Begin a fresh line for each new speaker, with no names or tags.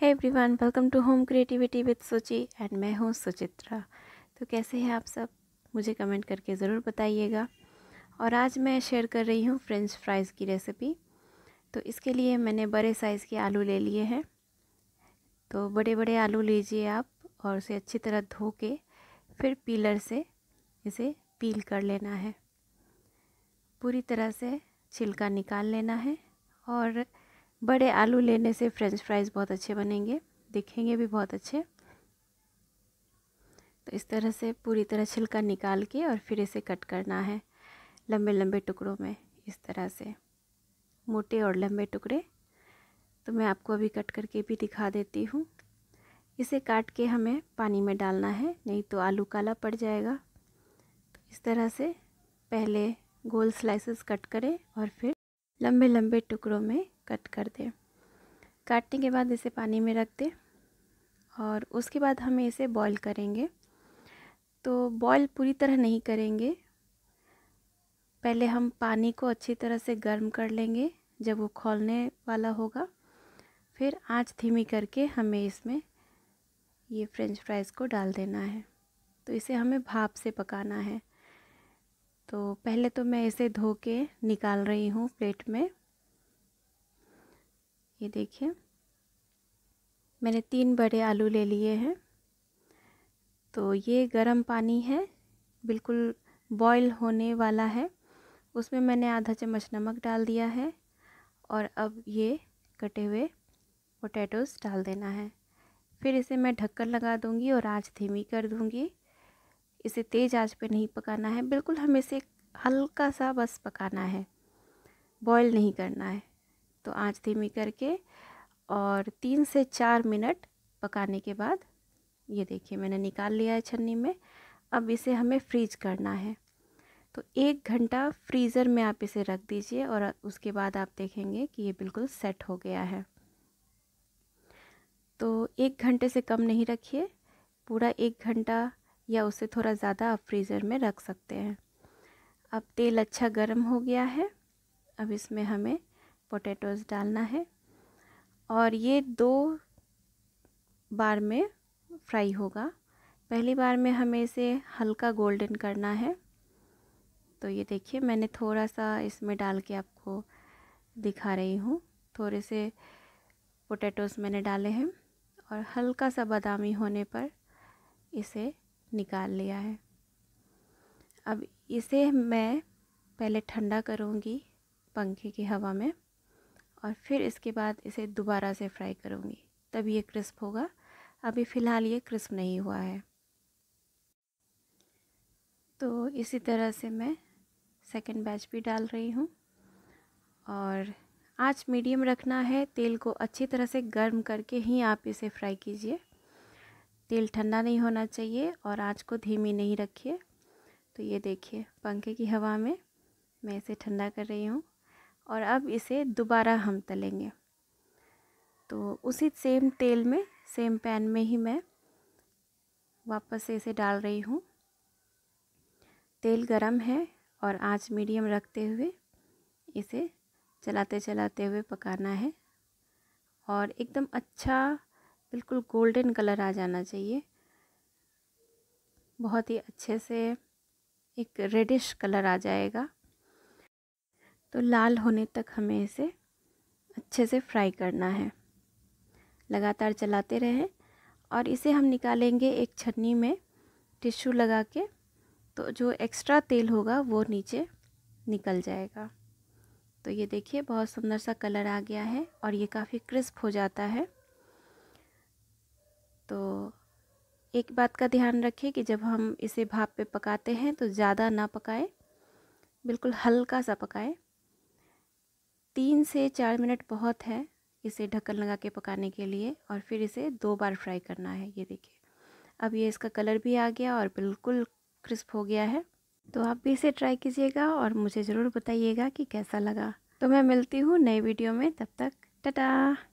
है everyone welcome to home creativity with Suchi and मैं हूँ सुचित्रा तो कैसे हैं आप सब मुझे कमेंट करके ज़रूर बताइएगा और आज मैं शेयर कर रही हूँ फ्रेंच फ्राइज़ की रेसिपी तो इसके लिए मैंने बड़े साइज़ के आलू ले लिए हैं तो बड़े बड़े आलू लीजिए आप और उसे अच्छी तरह धो के फिर पीलर से इसे पील कर लेना है पूरी तरह से छिलका निकाल लेना है और बड़े आलू लेने से फ्रेंच फ्राइज़ बहुत अच्छे बनेंगे दिखेंगे भी बहुत अच्छे तो इस तरह से पूरी तरह छिलका निकाल के और फिर इसे कट करना है लंबे लंबे टुकड़ों में इस तरह से मोटे और लंबे टुकड़े तो मैं आपको अभी कट करके भी दिखा देती हूँ इसे काट के हमें पानी में डालना है नहीं तो आलू काला पड़ जाएगा तो इस तरह से पहले गोल स्लाइसेस कट करें और फिर लंबे लंबे टुकड़ों में कट कर दें काटने के बाद इसे पानी में रख दें और उसके बाद हमें इसे बॉईल करेंगे तो बॉईल पूरी तरह नहीं करेंगे पहले हम पानी को अच्छी तरह से गर्म कर लेंगे जब वो खोलने वाला होगा फिर आंच धीमी करके हमें इसमें ये फ्रेंच फ्राइज़ को डाल देना है तो इसे हमें भाप से पकाना है तो पहले तो मैं इसे धो के निकाल रही हूँ प्लेट में ये देखिए मैंने तीन बड़े आलू ले लिए हैं तो ये गरम पानी है बिल्कुल बॉईल होने वाला है उसमें मैंने आधा चम्मच नमक डाल दिया है और अब ये कटे हुए पोटैटोस डाल देना है फिर इसे मैं ढक्कन लगा दूँगी और आँच धीमी कर दूँगी इसे तेज़ आंच पे नहीं पकाना है बिल्कुल हमें इसे हल्का सा बस पकाना है बॉईल नहीं करना है तो आंच धीमी करके और तीन से चार मिनट पकाने के बाद ये देखिए मैंने निकाल लिया है छन्नी में अब इसे हमें फ्रीज करना है तो एक घंटा फ्रीज़र में आप इसे रख दीजिए और उसके बाद आप देखेंगे कि ये बिल्कुल सेट हो गया है तो एक घंटे से कम नहीं रखिए पूरा एक घंटा या उसे थोड़ा ज़्यादा आप फ्रीज़र में रख सकते हैं अब तेल अच्छा गर्म हो गया है अब इसमें हमें पोटैटोज़ डालना है और ये दो बार में फ्राई होगा पहली बार में हमें इसे हल्का गोल्डन करना है तो ये देखिए मैंने थोड़ा सा इसमें डाल के आपको दिखा रही हूँ थोड़े से पोटैटोज़ मैंने डाले हैं और हल्का सा बादामी होने पर इसे निकाल लिया है अब इसे मैं पहले ठंडा करूँगी पंखे की हवा में और फिर इसके बाद इसे दोबारा से फ्राई करूँगी तब ये क्रिस्प होगा अभी फ़िलहाल ये क्रिस्प नहीं हुआ है तो इसी तरह से मैं सेकंड बैच भी डाल रही हूँ और आज मीडियम रखना है तेल को अच्छी तरह से गर्म करके ही आप इसे फ्राई कीजिए तेल ठंडा नहीं होना चाहिए और आँच को धीमी नहीं रखिए तो ये देखिए पंखे की हवा में मैं इसे ठंडा कर रही हूँ और अब इसे दोबारा हम तलेंगे तो उसी सेम तेल में सेम पैन में ही मैं वापस से इसे डाल रही हूँ तेल गरम है और आँच मीडियम रखते हुए इसे चलाते चलाते हुए पकाना है और एकदम अच्छा बिल्कुल गोल्डन कलर आ जाना चाहिए बहुत ही अच्छे से एक रेडिश कलर आ जाएगा तो लाल होने तक हमें इसे अच्छे से फ्राई करना है लगातार चलाते रहें और इसे हम निकालेंगे एक छन्नी में टिश्यू लगा के तो जो एक्स्ट्रा तेल होगा वो नीचे निकल जाएगा तो ये देखिए बहुत सुंदर सा कलर आ गया है और ये काफ़ी क्रिस्प हो जाता है तो एक बात का ध्यान रखें कि जब हम इसे भाप पे पकाते हैं तो ज़्यादा ना पकाएं बिल्कुल हल्का सा पकाएं तीन से चार मिनट बहुत है इसे ढक्कन लगा के पकाने के लिए और फिर इसे दो बार फ्राई करना है ये देखिए अब ये इसका कलर भी आ गया और बिल्कुल क्रिस्प हो गया है तो आप भी इसे ट्राई कीजिएगा और मुझे ज़रूर बताइएगा कि कैसा लगा तो मैं मिलती हूँ नए वीडियो में तब तक टाटा